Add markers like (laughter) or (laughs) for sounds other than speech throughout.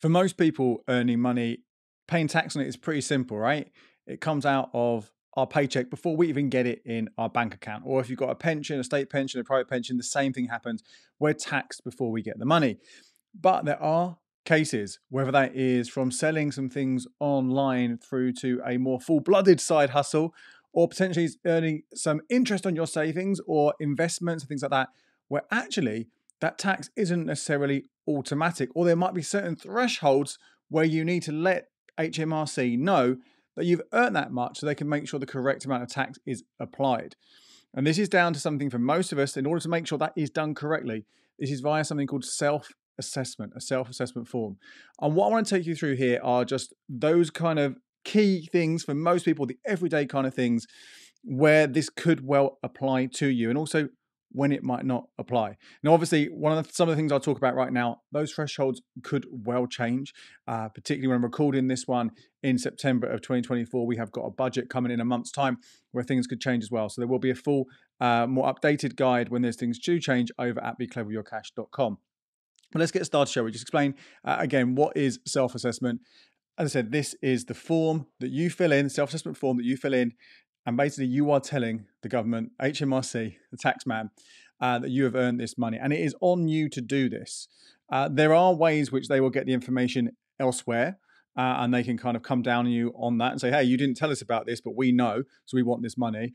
for most people earning money, paying tax on it is pretty simple, right? It comes out of our paycheck before we even get it in our bank account. Or if you've got a pension, a state pension, a private pension, the same thing happens. We're taxed before we get the money. But there are cases, whether that is from selling some things online through to a more full blooded side hustle, or potentially earning some interest on your savings or investments and things like that, where actually that tax isn't necessarily automatic, or there might be certain thresholds where you need to let HMRC know that you've earned that much so they can make sure the correct amount of tax is applied. And this is down to something for most of us. In order to make sure that is done correctly, this is via something called self assessment, a self assessment form. And what I want to take you through here are just those kind of key things for most people, the everyday kind of things where this could well apply to you. And also when it might not apply. Now, obviously, one of the, some of the things I'll talk about right now, those thresholds could well change, uh, particularly when I'm recording this one in September of 2024. We have got a budget coming in a month's time where things could change as well. So there will be a full, uh, more updated guide when those things do change over at becleveryourcash.com. But let's get started, shall we? Just explain uh, again what is self assessment as I said, this is the form that you fill in, self assessment form that you fill in and basically, you are telling the government, HMRC, the tax man, uh, that you have earned this money. And it is on you to do this. Uh, there are ways which they will get the information elsewhere. Uh, and they can kind of come down on you on that and say, hey, you didn't tell us about this, but we know, so we want this money.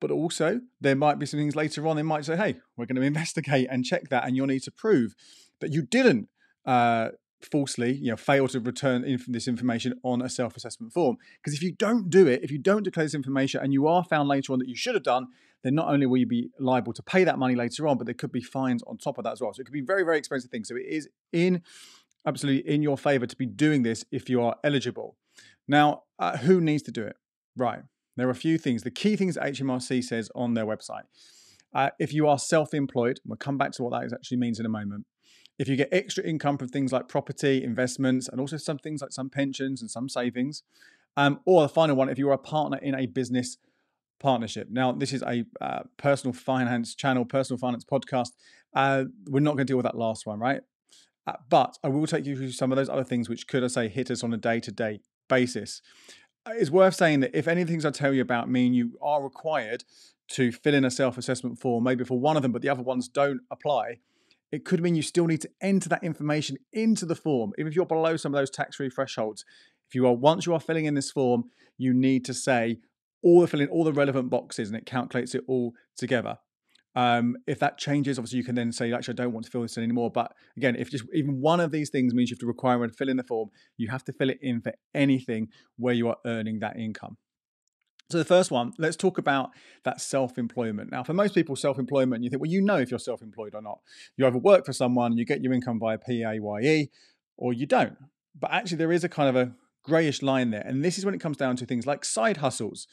But also, there might be some things later on, they might say, hey, we're going to investigate and check that, and you'll need to prove that you didn't uh, falsely, you know, fail to return inf- this information on a self-assessment form. Because if you don't do it, if you don't declare this information, and you are found later on that you should have done, then not only will you be liable to pay that money later on, but there could be fines on top of that as well. So it could be very, very expensive thing. So it is in absolutely in your favor to be doing this if you are eligible. Now, uh, who needs to do it? Right. There are a few things. The key things HMRC says on their website. Uh, if you are self employed, we'll come back to what that actually means in a moment. If you get extra income from things like property, investments, and also some things like some pensions and some savings. Um, or the final one, if you are a partner in a business partnership. Now, this is a uh, personal finance channel, personal finance podcast. Uh, we're not going to deal with that last one, right? Uh, but I will take you through some of those other things which could, I say, hit us on a day to day basis. Uh, it's worth saying that if any of the things I tell you about mean you are required to fill in a self assessment form, maybe for one of them, but the other ones don't apply, it could mean you still need to enter that information into the form, even if you're below some of those tax-free thresholds. If you are once you are filling in this form, you need to say all the fill in all the relevant boxes, and it calculates it all together. Um, if that changes, obviously you can then say, actually, I don't want to fill this in anymore. But again, if just even one of these things means you have to require and fill in the form, you have to fill it in for anything where you are earning that income. So, the first one, let's talk about that self employment. Now, for most people, self employment, you think, well, you know if you're self employed or not. You either work for someone, you get your income via PAYE, or you don't. But actually, there is a kind of a grayish line there. And this is when it comes down to things like side hustles.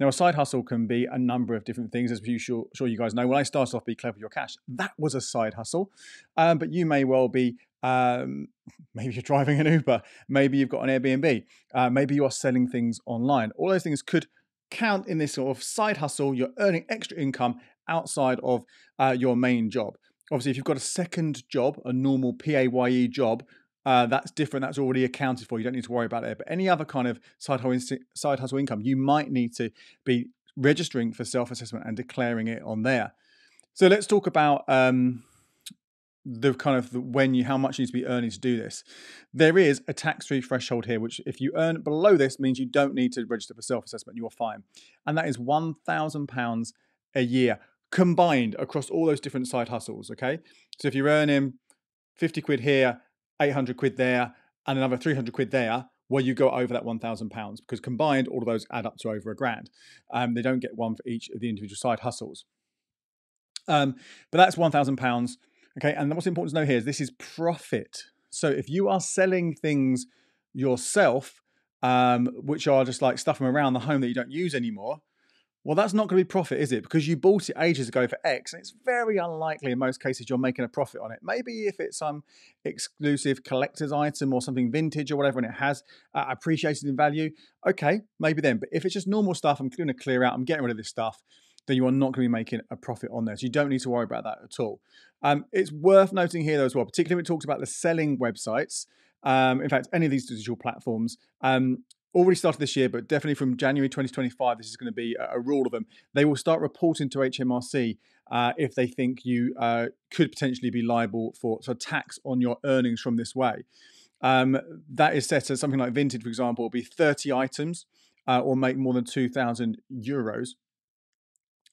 Now, a side hustle can be a number of different things, as you sure, sure you guys know. When I started off, Be Clever Your Cash, that was a side hustle. Um, but you may well be, um, (laughs) maybe you're driving an Uber, maybe you've got an Airbnb, uh, maybe you are selling things online. All those things could count in this sort of side hustle. You're earning extra income outside of uh, your main job. Obviously, if you've got a second job, a normal PAYE job, uh, that's different. That's already accounted for. You don't need to worry about it. But any other kind of side hustle, side hustle income, you might need to be registering for self assessment and declaring it on there. So let's talk about um, the kind of the, when you how much you need to be earning to do this. There is a tax-free threshold here, which if you earn below this means you don't need to register for self-assessment. You are fine, and that is one thousand pounds a year combined across all those different side hustles. Okay, so if you're earning fifty quid here, eight hundred quid there, and another three hundred quid there, well, you go over that one thousand pounds because combined all of those add up to over a grand. Um, they don't get one for each of the individual side hustles. Um, but that's one thousand pounds Okay, and what's important to know here is this is profit. So if you are selling things yourself, um, which are just like stuff from around the home that you don't use anymore, well, that's not going to be profit, is it? Because you bought it ages ago for X, and it's very unlikely in most cases you're making a profit on it. Maybe if it's some exclusive collector's item or something vintage or whatever, and it has uh, appreciated in value, okay, maybe then. But if it's just normal stuff, I'm going to clear out, I'm getting rid of this stuff, then you are not going to be making a profit on there. So you don't need to worry about that at all. Um, it's worth noting here, though, as well, particularly when it talks about the selling websites. Um, in fact, any of these digital platforms, um, already started this year, but definitely from January 2025, this is going to be a, rule of them. They will start reporting to HMRC uh, if they think you uh, could potentially be liable for so tax on your earnings from this way. Um, that is set as something like Vinted, for example, will be 30 items uh, or make more than 2,000 euros.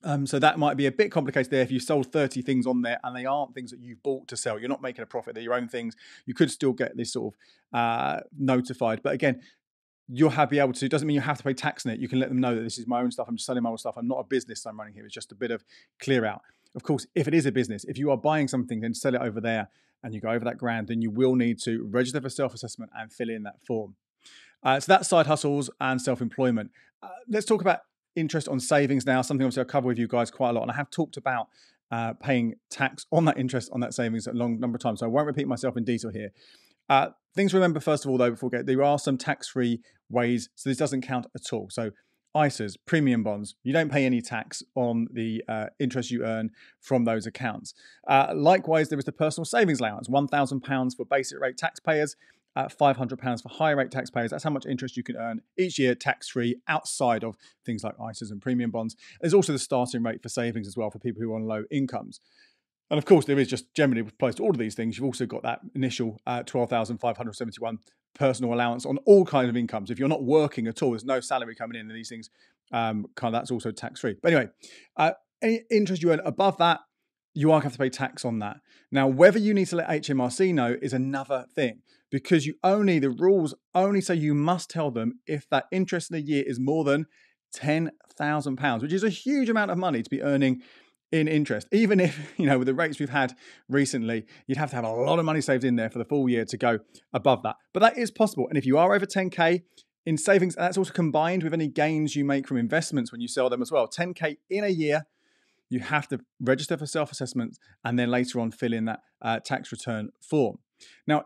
Um, so that might be a bit complicated there if you sold 30 things on there and they aren't things that you've bought to sell. You're not making a profit, they're your own things. You could still get this sort of uh, notified. But again, you'll have be able to doesn't mean you have to pay tax on it you can let them know that this is my own stuff i'm just selling my own stuff i'm not a business i'm running here it's just a bit of clear out of course if it is a business if you are buying something then sell it over there and you go over that grand then you will need to register for self-assessment and fill in that form uh, so that's side hustles and self-employment uh, let's talk about interest on savings now, something obviously I cover with you guys quite a lot. And I have talked about uh, paying tax (laughs) on that interest on that savings a long number of times. So I won't repeat myself in detail here. Uh, things remember, first of all, though, before we get there are some tax free ways. So this doesn't count at all. So ISAs, premium bonds, you don't pay any tax on the uh, interest you earn from those accounts. Uh, likewise, there is the personal savings allowance, £1,000 for basic rate taxpayers at £500 for high rate taxpayers. That's how much interest you can earn each year tax free outside of things like ISAs and premium bonds. There's also the starting rate for savings as well for people who are on low incomes. And of course, there is just generally applies to all of these things. You've also got that initial uh, 12,571 personal allowance on all kinds of incomes. If you're not working at all, there's no salary coming in, and these things, um, kind of, that's also tax free. But anyway, uh, any interest you earn above that, you are going to have to pay tax on that. Now, whether you need to let HMRC know is another thing because you only, the rules only say you must tell them if that interest in a year is more than £10,000, which is a huge amount of money to be earning in interest. Even if, (laughs) you know, with the rates we've had recently, you'd have to have a lot of money saved in there for the full year to go above that. But that is possible. And if you are over 10K in savings, and that's also combined with any gains you make from investments when you sell them as well, 10K in a year, you have to register for self assessment and then later on fill in that uh, tax return form. Now,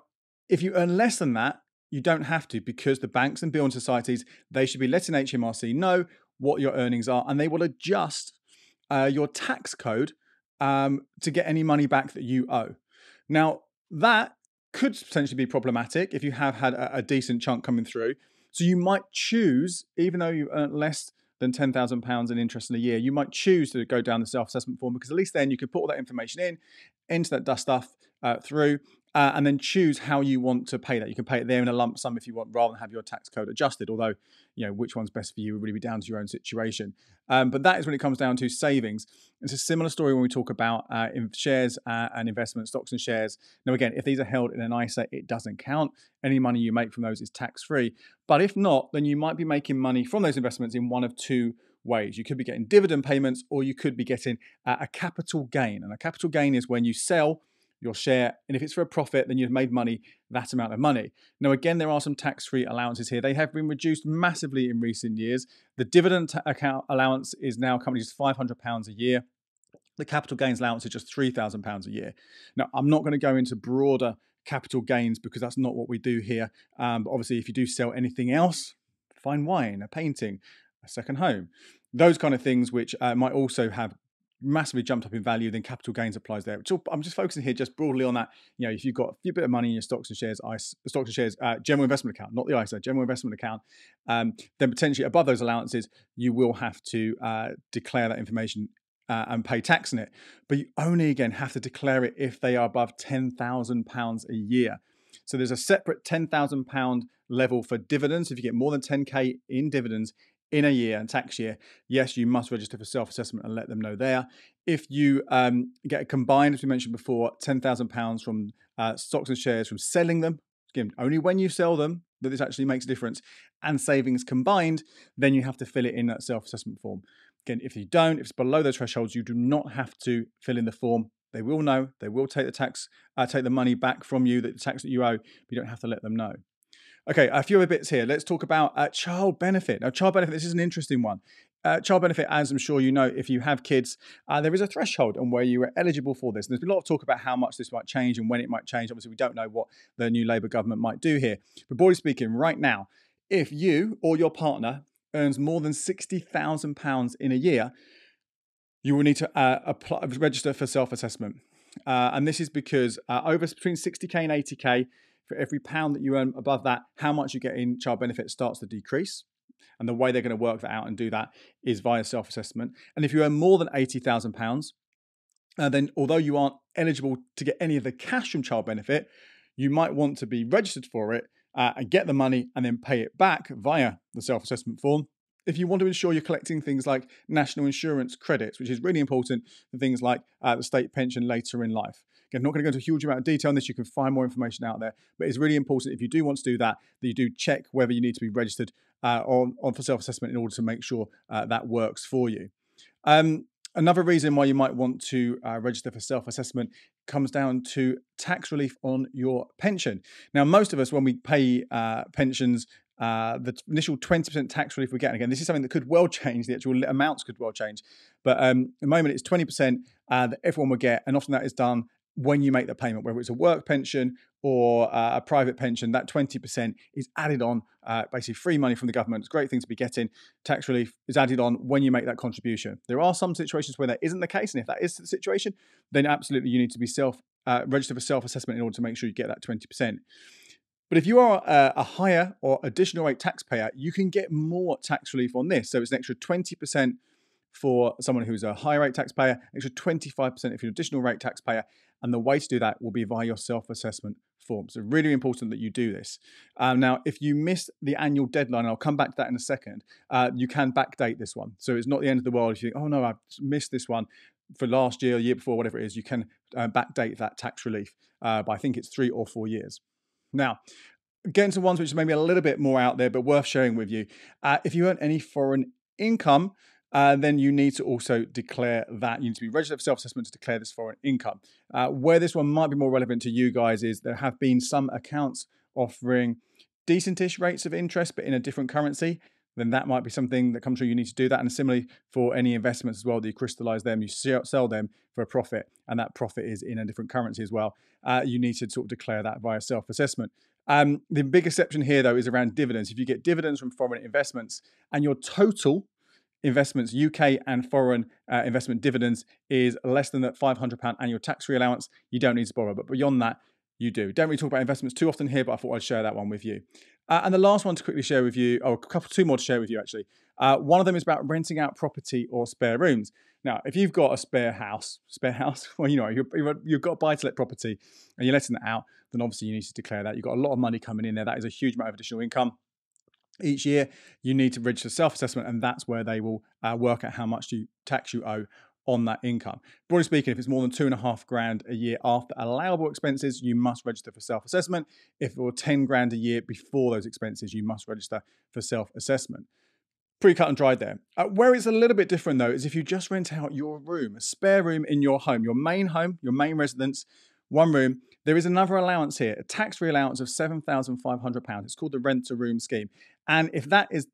if you earn less than that, you don't have to because the banks and building societies, they should be letting HMRC know what your earnings are and they will adjust uh, your tax code um, to get any money back that you owe. Now, that could potentially be problematic if you have had a, a decent chunk coming through. So you might choose, even though you earn less than £10,000 in interest in a year, you might choose to go down the self assessment form because at least then you could put all that information in, enter that stuff uh, through, uh, and then choose how you want to pay that. You can pay it there in a lump sum if you want, rather than have your tax code adjusted. Although, you know, which one's best for you would really be down to your own situation. Um, but that is when it comes down to savings. It's a similar story when we talk about uh, shares uh, and investment stocks and shares. Now, again, if these are held in an ISA, it doesn't count. Any money you make from those is tax free. But if not, then you might be making money from those investments in one of two ways. You could be getting dividend payments, or you could be getting uh, a capital gain. And a capital gain is when you sell your share. And if it's for a profit, then you've made money, that amount of money. Now, again, there are some tax free allowances here. They have been reduced massively in recent years. The dividend account allowance is now companies £500 a year. The capital gains allowance is just £3,000 a year. Now, I'm not going to go into broader capital gains because that's not what we do here. Um, but obviously, if you do sell anything else, fine wine, a painting, a second home, those kind of things, which uh, might also have massively jumped up in value, then capital gains applies there. So I'm just focusing here just broadly on that. You know, if you've got a few bit of money in your stocks and shares, stocks and shares, uh, general investment account, not the ISA, general investment account, um, then potentially above those allowances, you will have to uh, declare that information uh, and pay tax on it. But you only again have to declare it if they are above ten thousand pounds a year. So there's a separate ten thousand pound level for dividends. If you get more than ten k in dividends, in a year and tax year, yes, you must register for self assessment and let them know there. If you um, get combined, as we mentioned before, £10,000 from uh, stocks and shares from selling them, again, only when you sell them that this actually makes a difference, and savings combined, then you have to fill it in that self assessment form. Again, if you don't, if it's below those thresholds, you do not have to fill in the form. They will know. They will take the tax, uh, take the money back from you, the tax that you owe. But you don't have to let them know. Okay, a few other bits here. Let's talk about uh, child benefit. Now, child benefit, this is an interesting one. Uh, child benefit, as I'm sure you know, if you have kids, uh, there is a threshold on where you are eligible for this. And there's been a lot of talk about how much this might change and when it might change. Obviously, we don't know what the new Labour government might do here. But broadly speaking, right now, if you or your partner earns more than £60,000 in a year, you will need to uh, apply, register for self assessment. Uh, and this is because uh, over between 60K and 80K, for every pound that you earn above that, how much you get in child benefit starts to decrease. And the way they're going to work that out and do that is via self assessment. And if you earn more than £80,000, uh, then although you aren't eligible to get any of the cash from child benefit, you might want to be registered for it uh, and get the money and then pay it back via the self assessment form. If you want to ensure you're collecting things like national insurance credits, which is really important for things like uh, the state pension later in life. Again, I'm not going to go into a huge amount of detail on this. You can find more information out there. But it's really important if you do want to do that, that you do check whether you need to be registered uh, on, on for self assessment in order to make sure uh, that works for you. Um, another reason why you might want to uh, register for self assessment comes down to tax relief on your pension. Now, most of us, when we pay uh, pensions, uh, the initial 20% tax relief we get. And again, this is something that could well (laughs) change. The actual amounts could well change. But um, at the moment, it's 20% uh, that everyone will get. And often that is done when you make the payment, whether it's a work pension or uh, a private pension, that 20% is added on, uh, basically free money from the government. It's a great thing to be getting. Tax relief is added on when you make that contribution. There are some situations where that isn't the case. And if that is the situation, then absolutely you need to be self uh, for self assessment in order to make sure you get that 20%. But if you are a, uh, a, higher or additional rate taxpayer, you can get more tax relief on this. So it's an extra 20% for someone who's a higher rate taxpayer, extra 25% if you're an additional rate taxpayer, and the way to do that will be via your self assessment form. So, really important that you do this. Uh, now, if you miss the annual deadline, I'll come back to that in a second, uh, you can backdate this one. So, it's not the end of the world if you think, oh no, I missed this one for last year, year before, whatever it is, you can uh, backdate that tax relief uh, by I think it's three or four years. Now, getting to ones which may be a little bit more out there, but worth sharing with you. Uh, if you earn any foreign income, uh, then you need to also declare that. You need to be registered for self assessment to declare this foreign income. Uh, where this one might be more relevant to you guys is there have been some accounts offering decentish rates of interest, but in a different currency. Then that might be something that comes through. You need to do that. And similarly, for any investments as well, that you crystallize them, you sell them for a profit, and that profit is in a different currency as well. Uh, you need to sort of declare that via self assessment. Um, the big exception here, though, is around dividends. If you get dividends from foreign investments and your total investments, UK and foreign uh, investment dividends, is less than that £500 annual tax free allowance. You don't need to borrow, but beyond that, you do. Don't really talk about investments too often here, but I thought I'd share that one with you. Uh, and the last one to quickly share with you, or oh, a couple, two more to share with you actually. Uh, one of them is about renting out property or spare rooms. Now, if you've got a spare house, spare house, (laughs) well, you know, you have got a buy to let property and you're letting that out, then obviously you need to declare that. You've got a lot of money coming in there. That is a huge amount of additional income each year you need to register self-assessment and that's where they will uh, work out how much you, tax you owe on that income broadly speaking if it's more than two and a half grand a year after allowable expenses you must register for self-assessment if it were 10 grand a year before those expenses you must register for self-assessment pretty cut and dried there uh, where it's a little bit different though is if you just rent out your room a spare room in your home your main home your main residence one room there is another allowance here, a tax-free allowance of £7,500. It's called the rent-to-room scheme. And if that is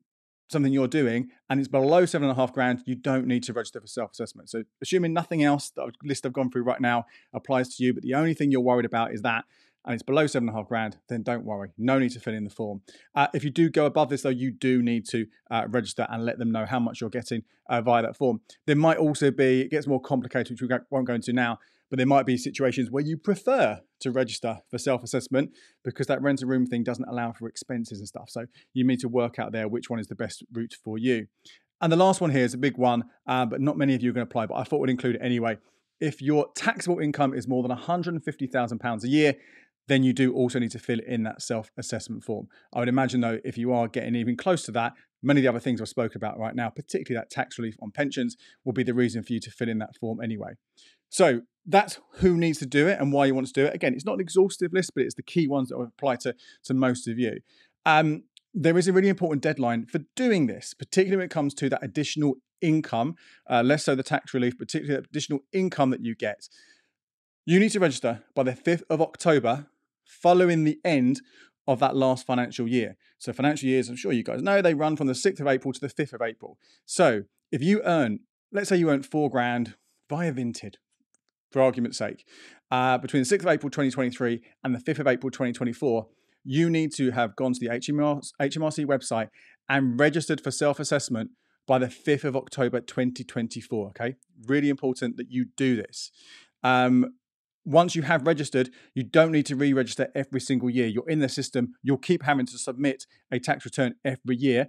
something you're doing and it's below seven and a half grand, you don't need to register for self assessment. So, assuming nothing else, that list I've gone through right now applies to you, but the only thing you're worried about is that and it's below seven and a half grand, then don't worry. No need to fill in the form. Uh, if you do go above this, though, you do need to uh, register and let them know how much you're getting uh, via that form. There might also be, it gets more complicated, which we won't go into now, but there might be situations where you prefer to register for self assessment because that rent a room thing doesn't allow for expenses and stuff. So you need to work out there which one is the best route for you. And the last one here is a big one, uh, but not many of you are going to apply, but I thought we'd include it anyway. If your taxable income is more than £150,000 a year, then you do also need to fill in that self assessment form. I would imagine, though, if you are getting even close to that, many of the other things I've spoken about right now, particularly that tax relief on pensions, will be the reason for you to fill in that form anyway. So that's who needs to do it and why you want to do it. Again, it's not an exhaustive list, but it's the key ones that apply to, to most of you. Um, there is a really important deadline for doing this, particularly when it comes to that additional income, uh, less so the tax relief, particularly the additional income that you get. You need to register by the 5th of October, following the end of that last financial year. So, financial years, I'm sure you guys know, they run from the 6th of April to the 5th of April. So, if you earn, let's say you earn four grand via Vinted for argument's sake, uh, between the 6th of April 2023 and the 5th of April 2024, you need to have gone to the HMR, HMRC website and registered for self assessment by the 5th of October 2024. Okay, really important that you do this. Um, once you have registered, you don't need to re register every single year. You're in the system, you'll keep having to submit a tax return every year.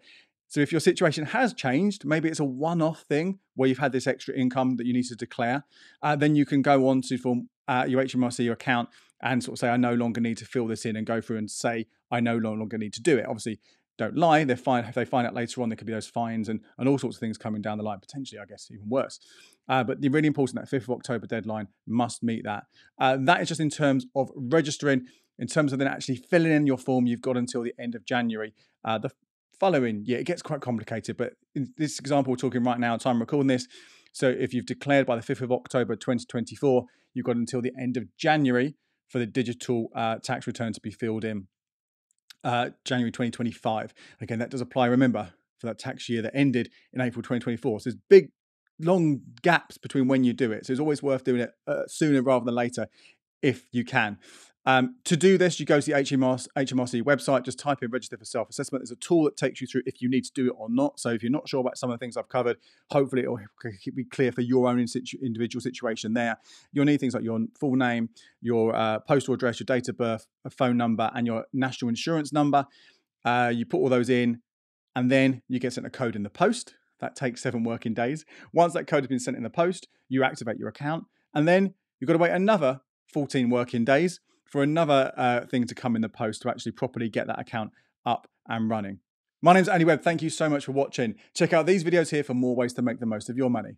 So if your situation has changed, maybe it's a one off thing where you've had this extra income that you need to declare, uh, then you can go on to form uh, your HMRC account and sort of say, I no longer need to fill this in and go through and say, I no longer need to do it. Obviously, don't lie. They're fine. If they find out later on, there could be those fines and, and all sorts of things coming down the line, potentially, I guess, even worse. Uh, but the really important that 5th of October deadline must meet that. Uh, that is just in terms of registering. In terms of then actually filling in your form, you've got until the end of January. Uh, the following, yeah, it gets quite complicated. But in this example we're talking right now, time recording this. So if you've declared by the 5th of October 2024, you've got until the end of January for the digital uh, tax return to be filled in uh, January 2025. Again, that does apply, remember, for that tax year that ended in April 2024. So there's big, long gaps between when you do it. So it's always worth doing it uh, sooner rather than later if you can. Um, to do this, you go to the HMRC, HMRC website, just type in register for self assessment. There's a tool that takes you through if you need to do it or not. So if you're not sure about some of the things I've covered, hopefully it will be clear for your own situ- individual situation there. You'll need things like your full name, your uh, postal address, your date of birth, a phone number, and your national insurance number. Uh, you put all those in, and then you get sent a code in the post. That takes seven working days. Once that code has been sent in the post, you activate your account, and then you've got to wait another 14 working days for another uh, thing to come in the post to actually properly get that account up and running. My name's Andy Webb. Thank you so much for watching. Check out these videos here for more ways to make the most of your money.